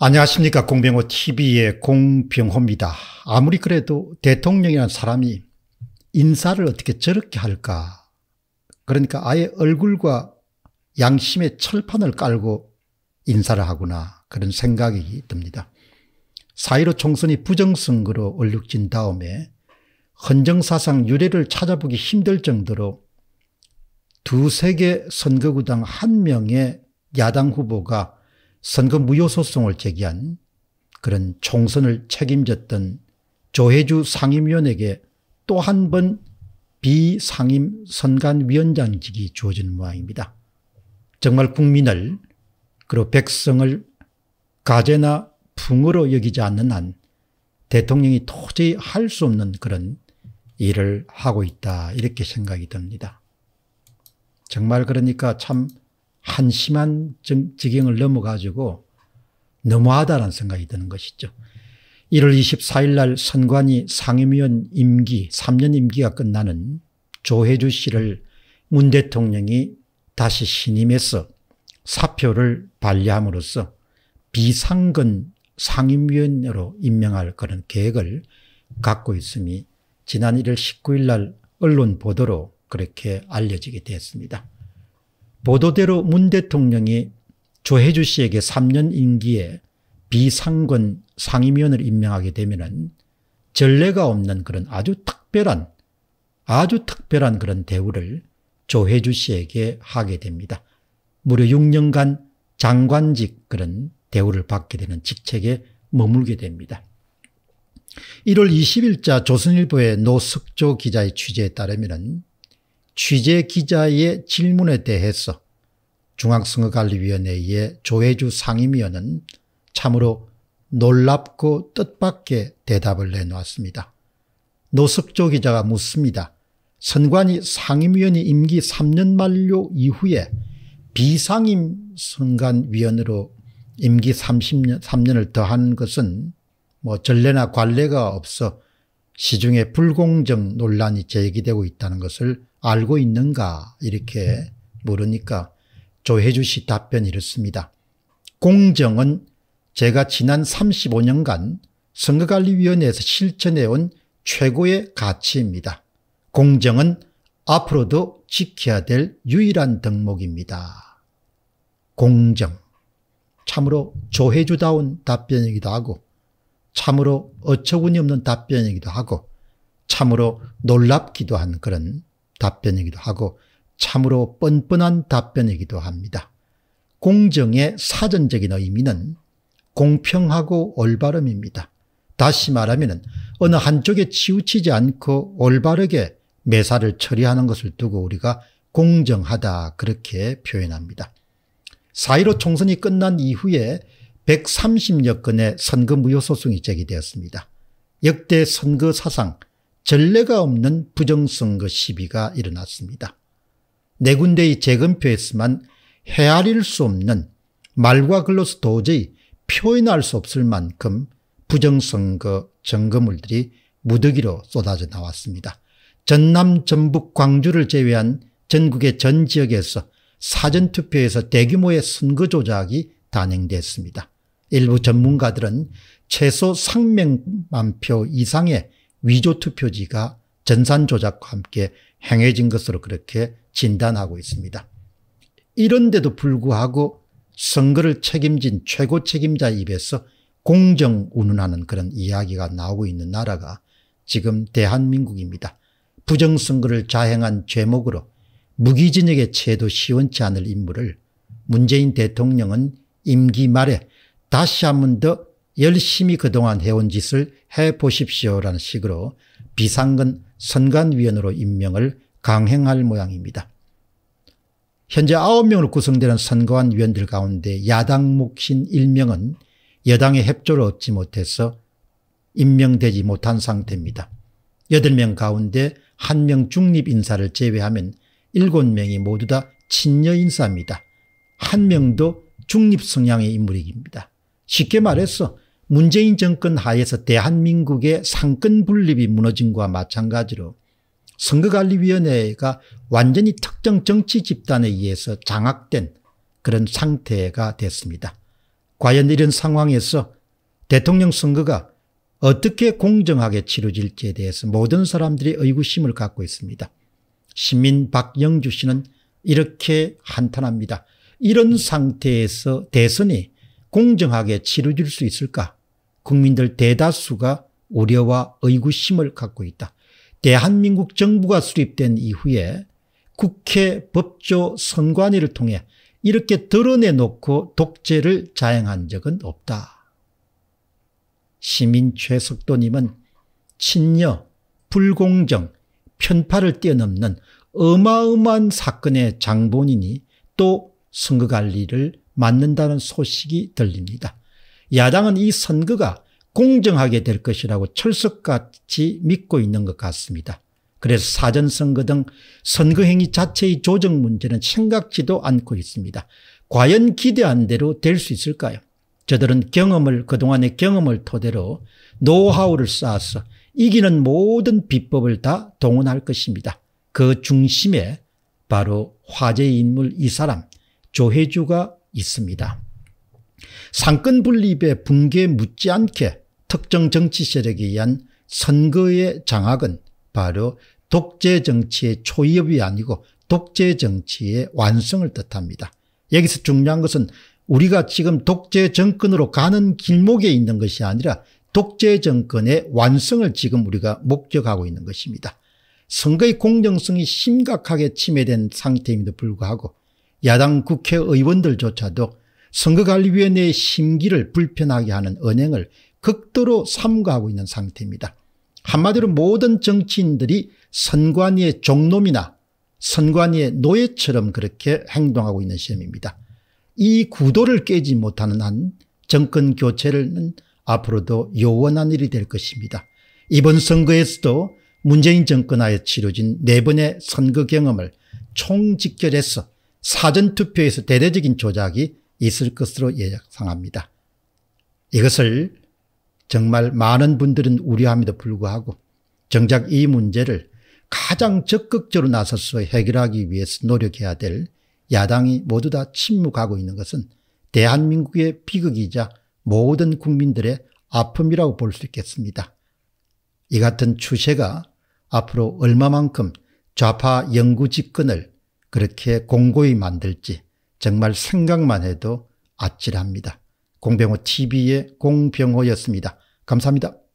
안녕하십니까 공병호 TV의 공병호입니다. 아무리 그래도 대통령이라는 사람이 인사를 어떻게 저렇게 할까 그러니까 아예 얼굴과 양심의 철판을 깔고 인사를 하구나 그런 생각이 듭니다. 4.15 총선이 부정선거로 얼룩진 다음에 헌정사상 유례를 찾아보기 힘들 정도로 두세 개 선거구당 한 명의 야당 후보가 선거 무효소송을 제기한 그런 총선을 책임졌던 조혜주 상임위원에게 또 한 번 비상임 선관위원장직이 주어진 모양입니다. 정말 국민을 그리고 백성을 가재나 풍으로 여기지 않는 한 대통령이 도저히 할 수 없는 그런 일을 하고 있다 이렇게 생각이 듭니다. 정말 그러니까 참 한심한 지경을 넘어가지고 너무하다는 생각이 드는 것이죠. 1월 24일 날 선관위 상임위원 임기 3년 임기가 끝나는 조혜주 씨를 문 대통령이 다시 신임해서 사표를 발의함으로써 비상근 상임위원으로 임명할 그런 계획을 갖고 있음이 지난 1월 19일 날 언론 보도로 그렇게 알려지게 되었습니다. 보도대로 문 대통령이 조혜주 씨에게 3년 임기에 비상권 상임위원을 임명하게 되면은 전례가 없는 그런 아주 특별한 아주 특별한 그런 대우를 조혜주 씨에게 하게 됩니다. 무려 6년간 장관직 그런 대우를 받게 되는 직책에 머물게 됩니다. 1월 20일자 조선일보의 노석조 기자의 취재에 따르면 취재 기자의 질문에 대해서 중앙선거관리위원회의 조혜주 상임위원은 참으로 놀랍고 뜻밖의 대답을 내놓았습니다. 노석조 기자가 묻습니다. 선관위 상임위원이 임기 3년 만료 이후에 비상임 선관위원으로 임기 30년, 3년을 더한 것은 뭐 전례나 관례가 없어 시중에 불공정 논란이 제기되고 있다는 것을 알고 있는가 이렇게 물으니까 조혜주 씨 답변이 이렇습니다. 공정은 제가 지난 35년간 선거관리위원회에서 실천해온 최고의 가치입니다. 공정은 앞으로도 지켜야 될 유일한 덕목입니다. 공정. 참으로 조혜주다운 답변이기도 하고 참으로 어처구니 없는 답변이기도 하고 참으로 놀랍기도 한 그런 답변이기도 하고 참으로 뻔뻔한 답변이기도 합니다. 공정의 사전적인 의미는 공평하고 올바름입니다. 다시 말하면 어느 한쪽에 치우치지 않고 올바르게 매사를 처리하는 것을 두고 우리가 공정하다 그렇게 표현합니다. 4.15 총선이 끝난 이후에 130여 건의 선거 무효 소송이 제기되었습니다. 역대 선거 사상 전례가 없는 부정선거 시비가 일어났습니다. 네 군데의 재검표에서만 헤아릴 수 없는 말과 글로서 도저히 표현할 수 없을 만큼 부정선거 점거물들이 무더기로 쏟아져 나왔습니다. 전남, 전북, 광주를 제외한 전국의 전 지역에서 사전투표에서 대규모의 선거 조작이 단행됐습니다. 일부 전문가들은 최소 3명만 표 이상의 위조 투표지가 전산 조작과 함께 행해진 것으로 그렇게 진단하고 있습니다. 이런데도 불구하고 선거를 책임진 최고 책임자 입에서 공정 운운하는 그런 이야기가 나오고 있는 나라가 지금 대한민국입니다. 부정선거를 자행한 죄목으로 무기진에게 채도 시원치 않을 인물을 문재인 대통령은 임기 말에 다시 한 번 더 열심히 그동안 해온 짓을 해보십시오라는 식으로 비상근 선관위원으로 임명을 강행할 모양입니다. 현재 9명으로 구성되는 선관위원들 가운데 야당 묵신 1명은 여당의 협조를 얻지 못해서 임명되지 못한 상태입니다. 8명 가운데 1명 중립 인사를 제외하면 7명이 모두 다 친여 인사입니다. 한 명도 중립 성향의 인물입니다. 쉽게 말해서 문재인 정권 하에서 대한민국의 상권 분립이 무너진 것과 마찬가지로 선거관리위원회가 완전히 특정 정치 집단에 의해서 장악된 그런 상태가 됐습니다. 과연 이런 상황에서 대통령 선거가 어떻게 공정하게 치러질지에 대해서 모든 사람들이 의구심을 갖고 있습니다. 시민 박영주 씨는 이렇게 한탄합니다. 이런 상태에서 대선이 공정하게 치러질 수 있을까? 국민들 대다수가 우려와 의구심을 갖고 있다. 대한민국 정부가 수립된 이후에 국회 법조 선관위를 통해 이렇게 드러내놓고 독재를 자행한 적은 없다. 시민 최석도님은 친녀, 불공정, 편파를 뛰어넘는 어마어마한 사건의 장본인이 또 선거관리를 맞는다는 소식이 들립니다. 야당은 이 선거가 공정하게 될 것이라고 철석같이 믿고 있는 것 같습니다. 그래서 사전선거 등 선거행위 자체의 조정 문제는 생각지도 않고 있습니다. 과연 기대한 대로 될 수 있을까요? 저들은 경험을 그동안의 경험을 토대로 노하우를 쌓아서 이기는 모든 비법을 다 동원할 것입니다. 그 중심에 바로 화제의 인물 이 사람 조혜주가 있습니다. 상권 분립의 붕괴 묻지 않게 특정 정치 세력에 의한 선거의 장악은 바로 독재 정치의 초위이 아니고 독재 정치의 완성을 뜻합니다. 여기서 중요한 것은 우리가 지금 독재 정권으로 가는 길목에 있는 것이 아니라 독재 정권의 완성을 지금 우리가 목격하고 있는 것입니다. 선거의 공정성이 심각하게 침해된 상태임에도 불구하고 야당 국회의원들조차도 선거관리위원회의 심기를 불편하게 하는 언행을 극도로 삼가하고 있는 상태입니다. 한마디로 모든 정치인들이 선관위의 종놈이나 선관위의 노예처럼 그렇게 행동하고 있는 시험입니다. 이 구도를 깨지 못하는 한 정권 교체는 앞으로도 요원한 일이 될 것입니다. 이번 선거에서도 문재인 정권 하에 치러진 네 번의 선거 경험을 총직결해서 사전투표에서 대대적인 조작이 있을 것으로 예상합니다. 이것을 정말 많은 분들은 우려함에도 불구하고 정작 이 문제를 가장 적극적으로 나서서 해결하기 위해서 노력해야 될 야당이 모두 다 침묵하고 있는 것은 대한민국의 비극이자 모든 국민들의 아픔이라고 볼 수 있겠습니다. 이 같은 추세가 앞으로 얼마만큼 좌파 영구 집권을 그렇게 공고히 만들지 정말 생각만 해도 아찔합니다. 공병호 TV의 공병호였습니다. 감사합니다.